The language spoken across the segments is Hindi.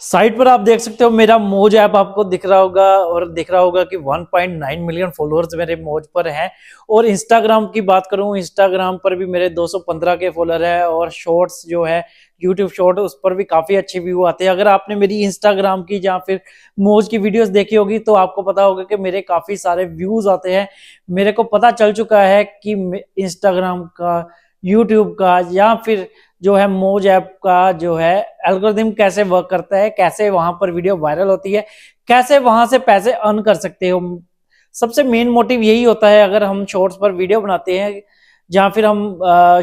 साइट पर आप देख सकते हो मेरा मोज ऐप आपको दिख रहा होगा और दिख रहा होगा कि 1.9 मिलियन फॉलोअर्स मेरे मोज पर हैं और इंस्टाग्राम की बात करूं इंस्टाग्राम पर भी मेरे 215 के फॉलोअर है और शॉर्ट्स जो है यूट्यूब शॉर्ट उस पर भी काफी अच्छे व्यू आते हैं अगर आपने मेरी इंस्टाग्राम की या फिर मोज की वीडियोस देखी होगी तो आपको पता होगा कि मेरे काफी सारे व्यूज आते हैं मेरे को पता चल चुका है कि इंस्टाग्राम का यूट्यूब का या फिर जो है मोज ऐप का जो है एल्गोरिदम कैसे वर्क करता है कैसे वहां पर वीडियो वायरल होती है कैसे वहां से पैसे अर्न कर सकते हो सबसे मेन मोटिव यही होता है अगर हम शॉर्ट्स पर वीडियो बनाते हैं जहाँ फिर हम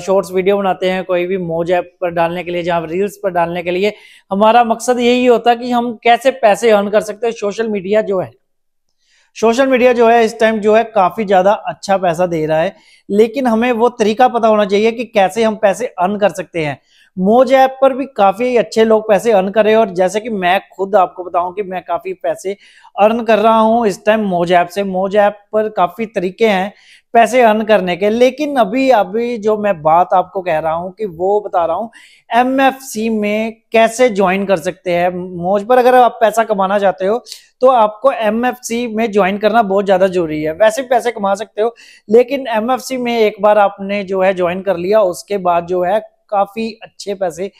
शॉर्ट्स वीडियो बनाते हैं कोई भी मोज ऐप पर डालने के लिए जहाँ रील्स पर डालने के लिए हमारा मकसद यही होता है कि हम कैसे पैसे अर्न कर सकते हैं सोशल मीडिया जो है सोशल मीडिया जो है इस टाइम जो है काफी ज्यादा अच्छा पैसा दे रहा है लेकिन हमें वो तरीका पता होना चाहिए कि कैसे हम पैसे अर्न कर सकते हैं मोज ऐप पर भी काफी अच्छे लोग पैसे अर्न कर रहे हैं और जैसे कि मैं खुद आपको बताऊं कि मैं काफी पैसे अर्न कर रहा हूं इस टाइम मोज ऐप से मोज ऐप पर काफी तरीके हैं पैसे अर्न करने के लेकिन अभी अभी जो मैं बात आपको कह रहा हूँ कि वो बता रहा हूँ एम में कैसे ज्वाइन कर सकते हैं मौज पर अगर आप पैसा कमाना चाहते हो तो आपको एम में ज्वाइन करना बहुत ज़्यादा जरूरी है वैसे भी पैसे कमा सकते हो लेकिन एम में एक बार आपने जो है ज्वाइन कर लिया उसके बाद जो है काफ़ी अच्छे पैसे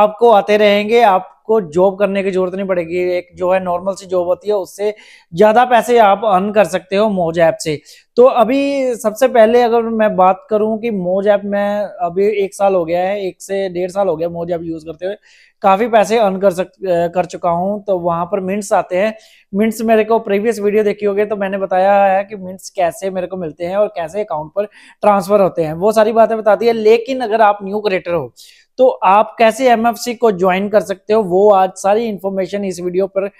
आपको आते रहेंगे आप आपको जॉब करने की जरूरत नहीं पड़ेगी एक जो है नॉर्मल सी जॉब होती है उससे ज्यादा पैसे आप अर्न कर सकते हो मोज ऐप से तो अभी सबसे पहले अगर मैं बात करूं कि मोज ऐप में अभी एक साल हो गया है एक से डेढ़ साल हो गया मोज ऐप यूज करते हुए काफी पैसे अर्न कर सक कर चुका हूं तो वहां पर मिंट्स आते हैं मिंट्स मेरे को प्रीवियस वीडियो देखी होगी तो मैंने बताया है कि मिंट्स कैसे मेरे को मिलते हैं और कैसे अकाउंट पर ट्रांसफर होते हैं वो सारी बातें बताती है लेकिन अगर आप न्यू क्रिएटर हो तो आप कैसे एम को ज्वाइन कर सकते हो वो आज सारी इंफॉर्मेशन इस वीडियो पर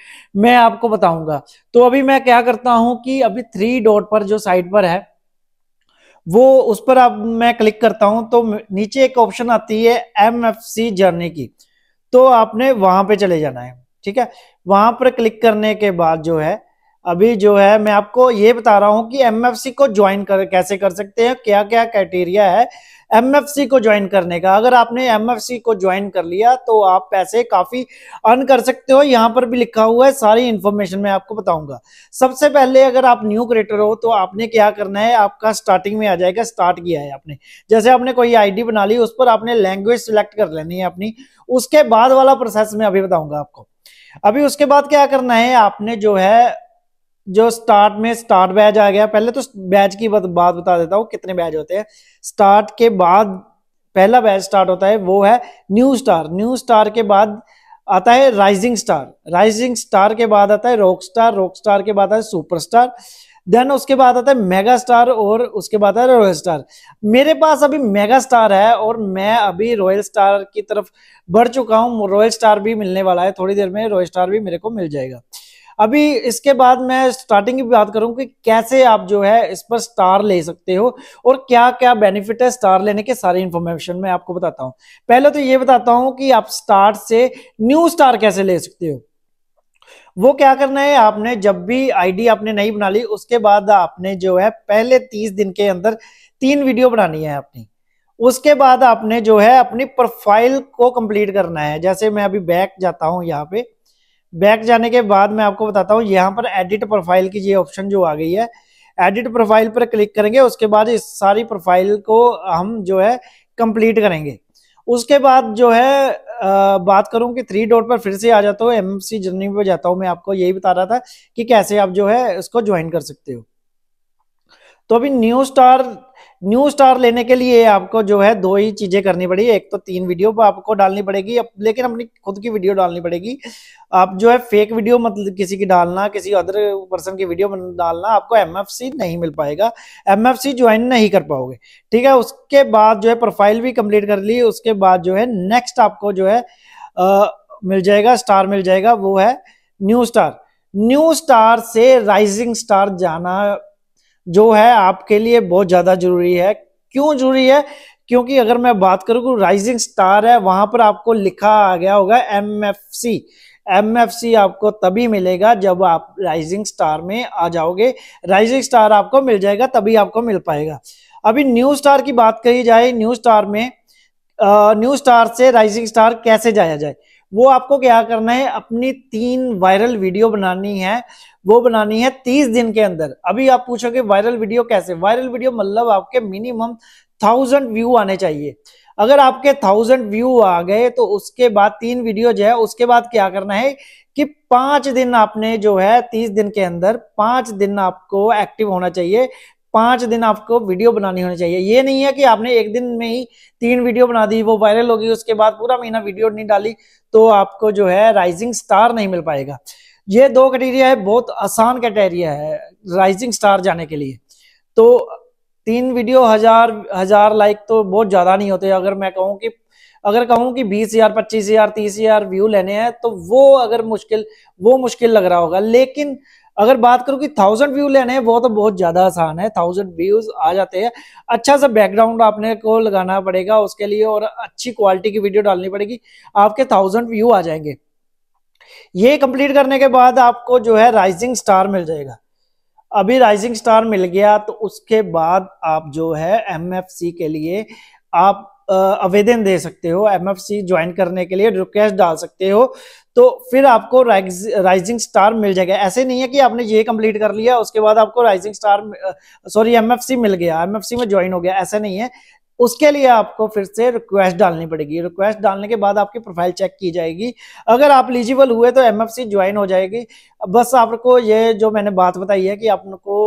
मैं आपको बताऊंगा तो अभी मैं क्या करता हूं कि अभी थ्री डॉट पर जो साइट पर है वो उस पर अब मैं क्लिक करता हूं तो नीचे एक ऑप्शन आती है एम जर्नी की तो आपने वहां पे चले जाना है ठीक है वहां पर क्लिक करने के बाद जो है अभी जो है मैं आपको ये बता रहा हूं कि एम को ज्वाइन कर कैसे कर सकते हैं क्या क्या क्राइटेरिया है एमएफसी को ज्वाइन करने का अगर आपने एमएफसी को ज्वाइन कर लिया तो आप पैसे काफी अर्न कर सकते हो यहाँ पर भी लिखा हुआ है सारी इंफॉर्मेशन मैं आपको बताऊंगा सबसे पहले अगर आप न्यू क्रिएटर हो तो आपने क्या करना है आपका स्टार्टिंग में आ जाएगा स्टार्ट किया है आपने जैसे आपने कोई आईडी बना ली उस पर आपने लैंग्वेज सिलेक्ट कर लेनी है अपनी उसके बाद वाला प्रोसेस मैं अभी बताऊंगा आपको अभी उसके बाद क्या करना है आपने जो है जो स्टार्ट में स्टार्ट बैच आ गया पहले तो बैच की बात बता देता हूँ कितने बैच होते हैं स्टार्ट के बाद पहला बैच स्टार्ट होता है वो है न्यू स्टार न्यू स्टार के बाद आता है राइजिंग स्टार राइजिंग स्टार के बाद आता है रॉक स्टार रॉक स्टार के बाद आता है सुपर स्टार देन उसके बाद आता है मेगा स्टार और उसके बाद आता है रॉयल स्टार मेरे पास अभी मेगा स्टार है और मैं अभी रॉयल स्टार की तरफ बढ़ चुका हूँ रॉयल स्टार भी मिलने वाला है थोड़ी देर में रॉयल स्टार भी मेरे को मिल जाएगा अभी इसके बाद मैं स्टार्टिंग की बात करूं कि कैसे आप जो है इस पर स्टार ले सकते हो और क्या क्या बेनिफिट है स्टार लेने के सारी इंफॉर्मेशन मैं आपको बताता हूं पहले तो ये बताता हूं कि आप स्टार से न्यू स्टार कैसे ले सकते हो वो क्या करना है आपने जब भी आईडी आपने नहीं बना ली उसके बाद आपने जो है पहले तीस दिन के अंदर तीन वीडियो बनानी है आपने उसके बाद आपने जो है अपनी प्रोफाइल को कंप्लीट करना है जैसे मैं अभी बैक जाता हूं यहाँ पे बैक जाने के बाद मैं आपको बताता हूँ यहाँ पर एडिट प्रोफाइल की ये ऑप्शन जो आ गई है एडिट प्रोफाइल पर क्लिक करेंगे उसके बाद इस सारी प्रोफाइल को हम जो है कंप्लीट करेंगे उसके बाद जो है आ, बात करूं कि थ्री डॉट पर फिर से आ जाता हूँ एम सी जर्नी पर जाता हूँ मैं आपको यही बता रहा था कि कैसे आप जो है इसको ज्वाइन कर सकते हो तो अभी न्यू स्टार न्यू स्टार लेने के लिए आपको जो है दो ही चीजें करनी पड़ेगी एक तो तीन वीडियो आपको डालनी पड़ेगी लेकिन अपनी खुद की वीडियो डालनी पड़ेगी आप जो है फेक वीडियो मतलब किसी की डालना किसी अदर पर्सन की वीडियो डालना आपको एमएफसी नहीं मिल पाएगा एमएफसी ज्वाइन नहीं कर पाओगे ठीक है उसके बाद जो है प्रोफाइल भी कंप्लीट कर ली उसके बाद जो है नेक्स्ट आपको जो है आ, मिल जाएगा स्टार मिल जाएगा वो है न्यू स्टार न्यू स्टार से राइजिंग स्टार जाना जो है आपके लिए बहुत ज़्यादा ज़रूरी है क्यों ज़रूरी है क्योंकि अगर मैं बात करूँ राइजिंग स्टार है वहां पर आपको लिखा आ गया होगा M F C M F C आपको तभी मिलेगा जब आप राइजिंग स्टार में आ जाओगे राइजिंग स्टार आपको मिल जाएगा तभी आपको मिल पाएगा अभी न्यू स्टार की बात कही जाए न्यू स्टार में न्यू स्टार से राइजिंग स्टार कैसे जाया जाए वो आपको क्या करना है अपनी तीन वायरल वीडियो बनानी है वो बनानी है तीस दिन के अंदर अभी आप पूछोगे वायरल वीडियो कैसे वायरल वीडियो मतलब आपके मिनिमम थाउजेंड व्यू आने चाहिए अगर आपके थाउजेंड व्यू आ गए तो उसके बाद तीन वीडियो जो है उसके बाद क्या करना है कि पांच दिन आपने जो है तीस दिन के अंदर पांच दिन आपको एक्टिव होना चाहिए पांच दिन आपको वीडियो बनानी होनी चाहिए ये नहीं है कि आपने एक दिन में ही तीन वीडियो बना दी वो वायरल होगी उसके बाद पूरा महीना वीडियो नहीं डाली तो आपको जो है राइजिंग स्टार नहीं मिल पाएगा ये दो क्राइटेरिया है बहुत आसान क्राइटेरिया है राइजिंग स्टार जाने के लिए तो तीन वीडियो हजार हजार लाइक तो बहुत ज्यादा नहीं होते अगर मैं कहूँ कि अगर कहूँ कि बीस हजार पच्चीस हजार तीस हजार व्यू लेने हैं तो वो अगर मुश्किल वो मुश्किल लग रहा होगा लेकिन अगर बात करूँ कि थाउजेंड व्यू लेने हैं वो तो बहुत ज़्यादा आसान है थाउजेंड व्यूज आ जाते हैं अच्छा सा बैकग्राउंड आपने को लगाना पड़ेगा उसके लिए और अच्छी क्वालिटी की वीडियो डालनी पड़ेगी आपके थाउजेंड व्यू आ जाएंगे ये कंप्लीट करने के बाद आपको जो है राइजिंग स्टार मिल जाएगा अभी राइजिंग स्टार मिल गया तो उसके बाद आप जो है एम के लिए आप आवेदन दे सकते हो एमएफसी ज्वाइन करने के लिए रिक्वेस्ट डाल सकते हो तो फिर आपको राइजिंग स्टार मिल जाएगा ऐसे नहीं है कि आपने ये कंप्लीट कर लिया उसके बाद आपको राइजिंग स्टार सॉरी एमएफसी मिल गया एमएफसी में ज्वाइन हो गया ऐसा नहीं है उसके लिए आपको फिर से रिक्वेस्ट डालनी पड़ेगी रिक्वेस्ट डालने के बाद आपकी प्रोफाइल चेक की जाएगी अगर आप एलिजिबल हुए तो एमएफसी ज्वाइन हो जाएगी बस आपको ये जो मैंने बात बताई है कि आपको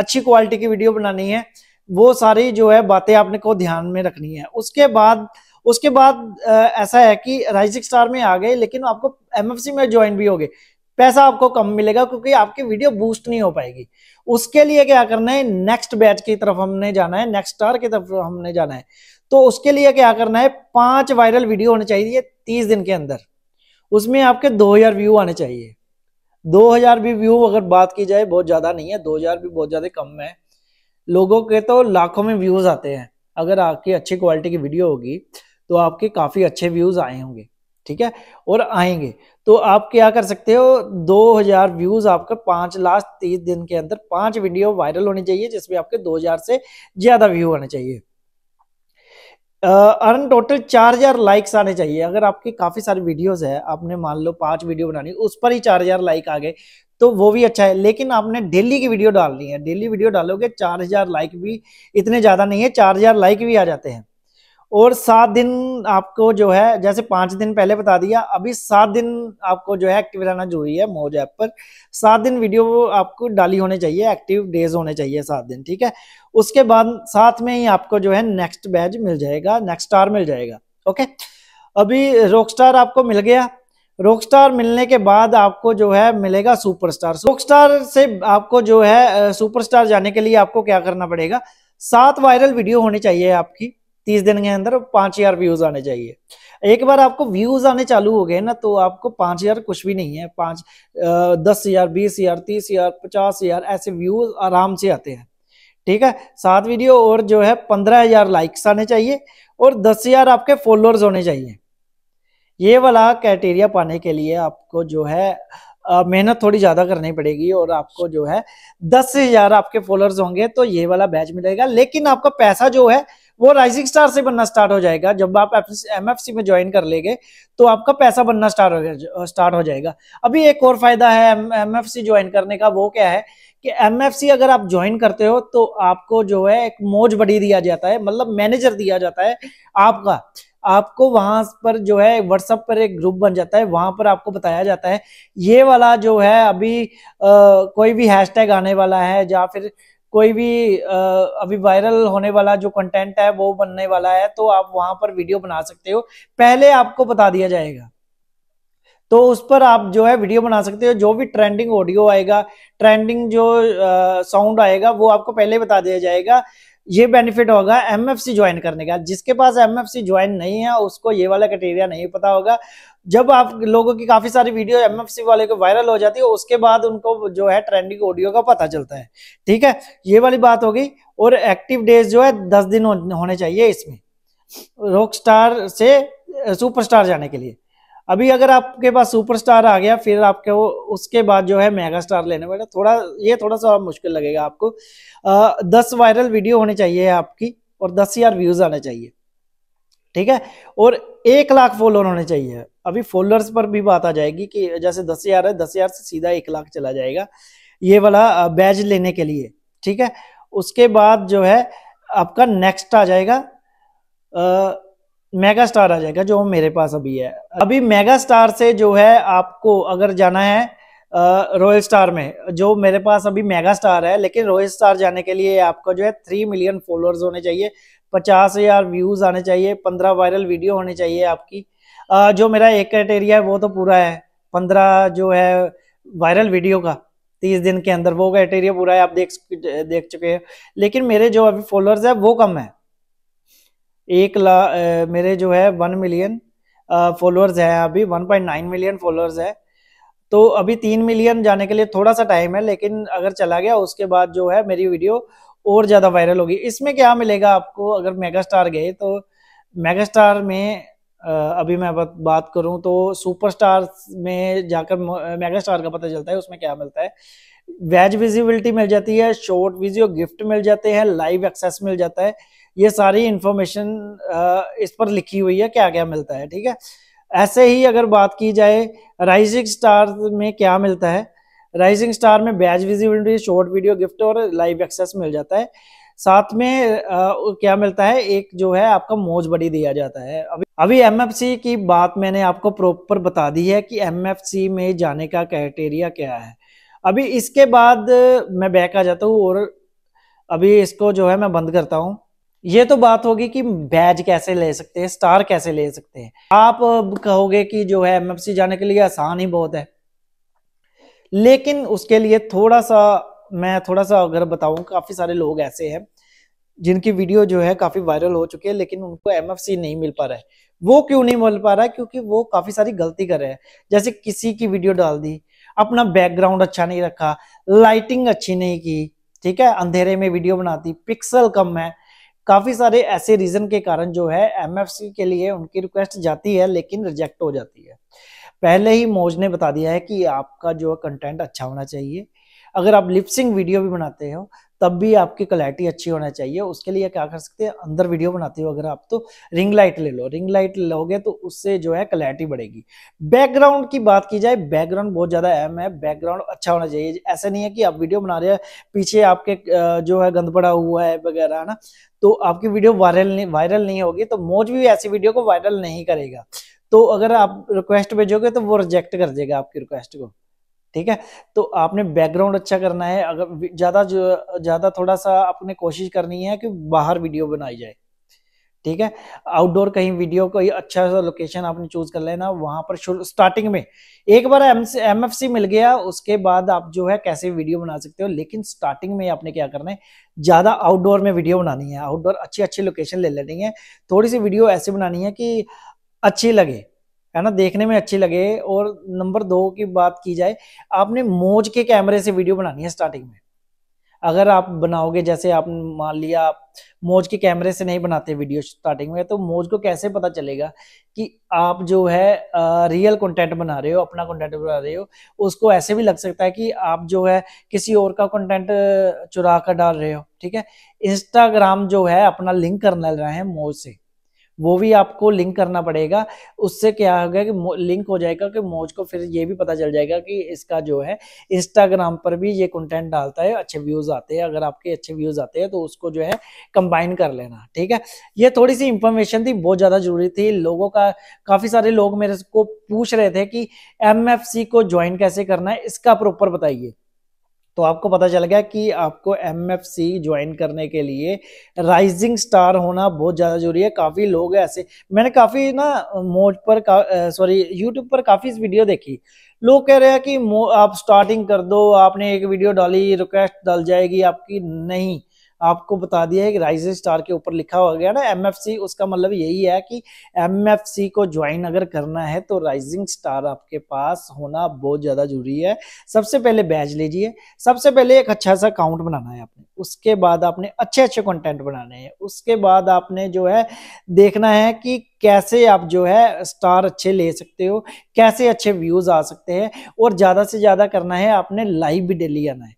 अच्छी क्वालिटी की वीडियो बनानी है वो सारी जो है बातें आपने को ध्यान में रखनी है उसके बाद उसके बाद ऐसा है कि राइजिंग स्टार में आ गए लेकिन आपको एम में ज्वाइन भी हो गए पैसा आपको कम मिलेगा क्योंकि आपकी वीडियो बूस्ट नहीं हो पाएगी उसके लिए क्या करना है नेक्स्ट बैच की तरफ हमने जाना है नेक्स्ट स्टार की तरफ हमने जाना है तो उसके लिए क्या करना है पांच वायरल वीडियो होने चाहिए तीस दिन के अंदर उसमें आपके दो हजार व्यू आने चाहिए दो हजार भी व्यू अगर बात की जाए बहुत ज्यादा नहीं है दो हजार भी बहुत ज्यादा कम है लोगों के तो लाखों में व्यूज आते हैं अगर आपकी अच्छी क्वालिटी की वीडियो होगी तो आपके काफी अच्छे व्यूज आए होंगे ठीक है और आएंगे तो आप क्या कर सकते हो 2000 व्यूज आपका पांच लास्ट तीस दिन के अंदर पांच वीडियो वायरल होनी चाहिए जिसमें आपके 2000 से ज्यादा व्यू आने चाहिए अर्न टोटल चार हजार लाइक्स आने चाहिए अगर आपकी काफी सारी वीडियोस है आपने मान लो पांच वीडियो बनानी उस पर ही चार हजार लाइक आ गए तो वो भी अच्छा है लेकिन आपने डेली की वीडियो डालनी है डेली वीडियो डालोगे चार हजार लाइक भी इतने ज़्यादा नहीं है चार हजार लाइक भी आ जाते हैं और सात दिन आपको जो है जैसे पांच दिन पहले बता दिया अभी सात दिन आपको जो है एक्टिव रहना जरूरी है मोज ऐप पर सात दिन वीडियो आपको डाली होने चाहिए एक्टिव डेज होने चाहिए सात दिन ठीक है उसके बाद साथ में ही आपको जो है नेक्स्ट बैच मिल जाएगा नेक्स्ट स्टार मिल जाएगा ओके अभी रॉक स्टार आपको मिल गया रॉक स्टार मिलने के बाद आपको जो है मिलेगा सुपरस्टार रॉकस्टार से आपको जो है सुपरस्टार जाने के लिए आपको क्या करना पड़ेगा सात वायरल वीडियो होनी चाहिए आपकी तीस दिन के अंदर पांच हजार व्यूज आने चाहिए एक बार आपको व्यूज आने चालू हो गए ना तो आपको पांच हजार कुछ भी नहीं है पांच दस हजार बीस हजार तीस हजार पचास हजार ऐसे व्यूज आराम से आते हैं ठीक है सात वीडियो और जो है पंद्रह हजार लाइक्स आने चाहिए और दस हजार आपके फॉलोअर्स होने चाहिए ये वाला क्राइटेरिया पाने के लिए आपको जो है मेहनत थोड़ी ज्यादा करनी पड़ेगी और आपको जो है दस हजार आपके फॉलोअर्स होंगे तो ये वाला बैच मिलेगा लेकिन आपका पैसा जो है वो राइजिंग स्टार से बनना स्टार्ट हो जाएगा जब आप एम एफ सी में ज्वाइन कर लेंगे तो आपका पैसा बनना स्टार्ट हो स्टार्ट हो जाएगा अभी एक और फायदा है एम एफ सी ज्वाइन करने का वो क्या है कि एम एफ सी अगर आप ज्वाइन करते हो तो आपको जो है एक मोज बड़ी दिया जाता है मतलब मैनेजर दिया जाता है आपका आपको वहां पर जो है व्हाट्सएप पर एक ग्रुप बन जाता है वहां पर आपको बताया जाता है ये वाला जो है अभी आ, कोई भी हैशटैग आने वाला है या फिर कोई भी आ, अभी वायरल होने वाला जो कंटेंट है वो बनने वाला है तो आप वहां पर वीडियो बना सकते हो पहले आपको बता दिया जाएगा तो उस पर आप जो है वीडियो बना सकते हो जो भी ट्रेंडिंग ऑडियो आएगा ट्रेंडिंग जो साउंड आएगा वो आपको पहले बता दिया जाएगा ये बेनिफिट होगा एमएफसी ज्वाइन करने का जिसके पास एमएफसी ज्वाइन नहीं है उसको ये वाला क्राइटेरिया नहीं पता होगा जब आप लोगों की काफी सारी वीडियो एमएफसी वाले को वायरल हो जाती है उसके बाद उनको जो है ट्रेंडिंग ऑडियो का पता चलता है ठीक है ये वाली बात होगी और एक्टिव डेज जो है दस दिन होने चाहिए इसमें रॉक स्टार से सुपरस्टार जाने के लिए अभी अगर आपके पास सुपरस्टार आ गया फिर आपके वो उसके बाद जो है मेगा स्टार लेने वाला थोड़ा ये थोड़ा सा मुश्किल लगेगा आपको आ, दस वायरल वीडियो होने चाहिए आपकी और दस हजार व्यूज आने चाहिए ठीक है और एक लाख फॉलोअर होने चाहिए अभी फॉलोअर्स पर भी बात आ जाएगी कि जैसे दस हजार है दस हजार से सीधा एक लाख चला जाएगा ये वाला बैज लेने के लिए ठीक है उसके बाद जो है आपका नेक्स्ट आ जाएगा आ, मेगा स्टार आ जाएगा जो मेरे पास अभी है अभी मेगा स्टार से जो है आपको अगर जाना है रॉयल स्टार में जो मेरे पास अभी मेगा स्टार है लेकिन रॉयल स्टार जाने के लिए आपको जो है थ्री मिलियन फॉलोअर्स होने चाहिए पचास हजार व्यूज आने चाहिए पंद्रह वायरल वीडियो होने चाहिए आपकी आ, जो मेरा एक क्राइटेरिया है वो तो पूरा है पंद्रह जो है वायरल वीडियो का तीस दिन के अंदर वो क्राइटेरिया पूरा है आप देख देख चुके हैं लेकिन मेरे जो अभी फॉलोअर्स है वो कम है एक ला ए, मेरे जो है वन मिलियन फॉलोअर्स हैं अभी one point nine million followers है तो अभी तीन मिलियन जाने के लिए थोड़ा सा टाइम है लेकिन अगर चला गया उसके बाद जो है मेरी वीडियो और ज़्यादा वायरल होगी इसमें क्या मिलेगा आपको अगर मेगा स्टार गए तो मेगा स्टार में अभी मैं बात करूं तो सुपरस्टार में जाकर मेगा स्टार का पता चलता है उसमें क्या मिलता है वेज विजिबिलिटी मिल जाती है शॉर्ट वीडियो गिफ्ट मिल जाते हैं लाइव एक्सेस मिल जाता है ये सारी इंफॉर्मेशन इस पर लिखी हुई है क्या क्या मिलता है ठीक है ऐसे ही अगर बात की जाए राइजिंग स्टार में क्या मिलता है राइजिंग स्टार में badge visibility short video gift और लाइव एक्सेस मिल जाता है साथ में आ, क्या मिलता है एक जो है आपका मोज बड़ी दिया जाता है अभी अभी सी की बात मैंने आपको प्रॉपर बता दी है कि सी में जाने का क्राइटेरिया क्या है अभी इसके बाद मैं बैक आ जाता हूँ और अभी इसको जो है मैं बंद करता हूँ ये तो बात होगी कि बैज कैसे ले सकते हैं स्टार कैसे ले सकते हैं आप कहोगे कि जो है एमएफसी जाने के लिए आसान ही बहुत है लेकिन उसके लिए थोड़ा सा मैं थोड़ा सा अगर बताऊं काफी सारे लोग ऐसे हैं जिनकी वीडियो जो है काफी वायरल हो चुकी है लेकिन उनको एमएफसी नहीं मिल पा रहा है वो क्यों नहीं मिल पा रहा है क्योंकि वो काफी सारी गलती कर रहे हैं जैसे किसी की वीडियो डाल दी अपना बैकग्राउंड अच्छा नहीं रखा लाइटिंग अच्छी नहीं की ठीक है अंधेरे में वीडियो बनाती पिक्सल कम है काफ़ी सारे ऐसे रीज़न के कारण जो है एमएफसी के लिए उनकी रिक्वेस्ट जाती है लेकिन रिजेक्ट हो जाती है पहले ही मोज ने बता दिया है कि आपका जो कंटेंट अच्छा होना चाहिए अगर आप लिपसिंग वीडियो भी बनाते हो तब भी आपकी क्लैरिटी अच्छी होना चाहिए उसके लिए क्या कर सकते हैं अंदर वीडियो बनाते हो अगर आप तो रिंग लाइट ले लो रिंग लाइट लोगे तो उससे जो है क्लैरिटी बढ़ेगी बैकग्राउंड की बात की जाए बैकग्राउंड बहुत ज़्यादा अहम है बैकग्राउंड अच्छा होना चाहिए ऐसा नहीं है कि आप वीडियो बना रहे हैं पीछे आपके जो है गंद पड़ा हुआ है वगैरह है ना तो आपकी वीडियो वायरल नहीं वायरल नहीं होगी तो मोज भी ऐसी वीडियो को वायरल नहीं करेगा तो अगर आप रिक्वेस्ट भेजोगे तो वो रिजेक्ट कर देगा आपकी रिक्वेस्ट को ठीक है तो आपने बैकग्राउंड अच्छा करना है अगर ज़्यादा ज़्यादा थोड़ा सा आपने कोशिश करनी है कि बाहर वीडियो बनाई जाए ठीक है आउटडोर कहीं वीडियो कोई अच्छा सा लोकेशन आपने चूज कर लेना वहां पर स्टार्टिंग में एक बार एम एफ सी मिल गया उसके बाद आप जो है कैसे वीडियो बना सकते हो लेकिन स्टार्टिंग में आपने क्या करना है ज्यादा आउटडोर में वीडियो बनानी है आउटडोर अच्छी अच्छी लोकेशन ले लेनी है थोड़ी सी वीडियो ऐसी बनानी है कि अच्छी लगे है ना देखने में अच्छी लगे और नंबर दो की बात की जाए आपने मोज के कैमरे से वीडियो बनानी है स्टार्टिंग में अगर आप बनाओगे जैसे आप मान लिया आप मोज के कैमरे से नहीं बनाते वीडियो स्टार्टिंग में तो मोज को कैसे पता चलेगा कि आप जो है आ, रियल कंटेंट बना रहे हो अपना कंटेंट बना रहे हो उसको ऐसे भी लग सकता है कि आप जो है किसी और का कंटेंट चुरा कर डाल रहे हो ठीक है इंस्टाग्राम जो है अपना लिंक करने रहे हैं मोज से वो भी आपको लिंक करना पड़ेगा उससे क्या होगा कि लिंक हो जाएगा कि मौज को फिर ये भी पता चल जाएगा कि इसका जो है इंस्टाग्राम पर भी ये कंटेंट डालता है अच्छे व्यूज आते हैं अगर आपके अच्छे व्यूज आते हैं तो उसको जो है कंबाइन कर लेना ठीक है ये थोड़ी सी इंफॉर्मेशन थी बहुत ज़्यादा जरूरी थी लोगों का काफ़ी सारे लोग मेरे को पूछ रहे थे कि एम को ज्वाइन कैसे करना है इसका प्रॉपर बताइए तो आपको पता चल गया कि आपको एम एफ सी ज्वाइन करने के लिए राइजिंग स्टार होना बहुत ज़्यादा जरूरी है काफ़ी लोग ऐसे मैंने काफ़ी ना मोज पर सॉरी यूट्यूब पर काफ़ी वीडियो देखी लोग कह रहे हैं कि आप स्टार्टिंग कर दो आपने एक वीडियो डाली रिक्वेस्ट डाल जाएगी आपकी नहीं आपको बता दिया है कि राइज स्टार के ऊपर लिखा हो गया ना एम उसका मतलब यही है कि एम को ज्वाइन अगर करना है तो राइजिंग स्टार आपके पास होना बहुत ज्यादा जरूरी है सबसे पहले बैच लीजिए सबसे पहले एक अच्छा सा अकाउंट बनाना है आपने उसके बाद आपने अच्छे अच्छे कंटेंट बनाने हैं उसके बाद आपने जो है देखना है कि कैसे आप जो है स्टार अच्छे ले सकते हो कैसे अच्छे व्यूज आ सकते हैं और ज्यादा से ज्यादा करना है आपने लाइव भी डेली आना है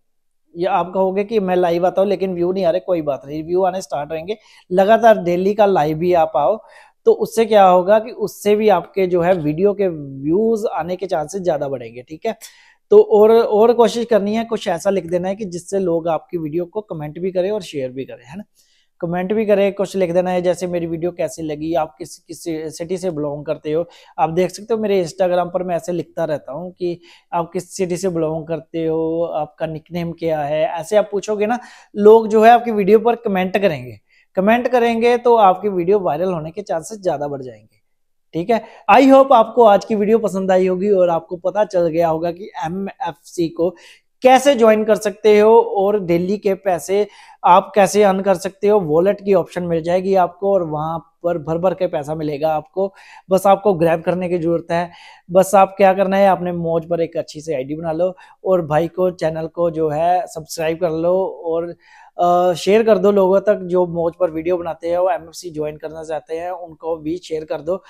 ये आप कहोगे कि मैं लाइव आता हूँ लेकिन व्यू नहीं आ रहे कोई बात नहीं व्यू आने स्टार्ट रहेंगे लगातार डेली का लाइव भी आप आओ तो उससे क्या होगा कि उससे भी आपके जो है वीडियो के व्यूज आने के चांसेस ज्यादा बढ़ेंगे ठीक है तो और और कोशिश करनी है कुछ ऐसा लिख देना है कि जिससे लोग आपकी वीडियो को कमेंट भी करें और शेयर भी करें है ना कमेंट भी करें कुछ लिख देना है जैसे मेरी वीडियो कैसी लगी आप किस किस सिटी से बिलोंग करते हो आप देख सकते हो मेरे इंस्टाग्राम पर मैं ऐसे लिखता रहता हूँ कि आप किस सिटी से बिलोंग करते हो आपका निकनेम क्या है ऐसे आप पूछोगे ना लोग जो है आपकी वीडियो पर कमेंट करेंगे कमेंट करेंगे तो आपकी वीडियो वायरल होने के चांसेस ज़्यादा बढ़ जाएंगे ठीक है आई होप आपको आज की वीडियो पसंद आई होगी और आपको पता चल गया होगा कि एम को कैसे ज्वाइन कर सकते हो और डेली के पैसे आप कैसे अर्न कर सकते हो वॉलेट की ऑप्शन मिल जाएगी आपको और वहाँ पर भर भर के पैसा मिलेगा आपको बस आपको ग्रैब करने की ज़रूरत है बस आप क्या करना है आपने मौज पर एक अच्छी सी आईडी बना लो और भाई को चैनल को जो है सब्सक्राइब कर लो और शेयर कर दो लोगों तक जो मौज पर वीडियो बनाते हैं वो एम ज्वाइन करना चाहते हैं उनको भी शेयर कर दो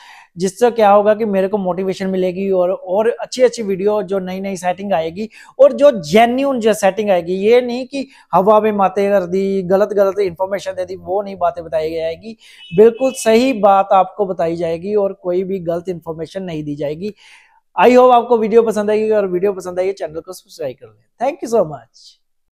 जिससे क्या होगा कि मेरे को मोटिवेशन मिलेगी और और अच्छी अच्छी वीडियो जो नई नई सेटिंग आएगी और जो जेन्यून जो सेटिंग आएगी ये नहीं कि हवा में माते कर दी गलत गलत इन्फॉर्मेशन दे दी वो नहीं बातें बताई जाएगी बिल्कुल सही बात आपको बताई जाएगी और कोई भी गलत इन्फॉर्मेशन नहीं दी जाएगी आई होप आपको वीडियो पसंद आएगी और वीडियो पसंद आएगी चैनल को सब्सक्राइब कर लें थैंक यू सो मच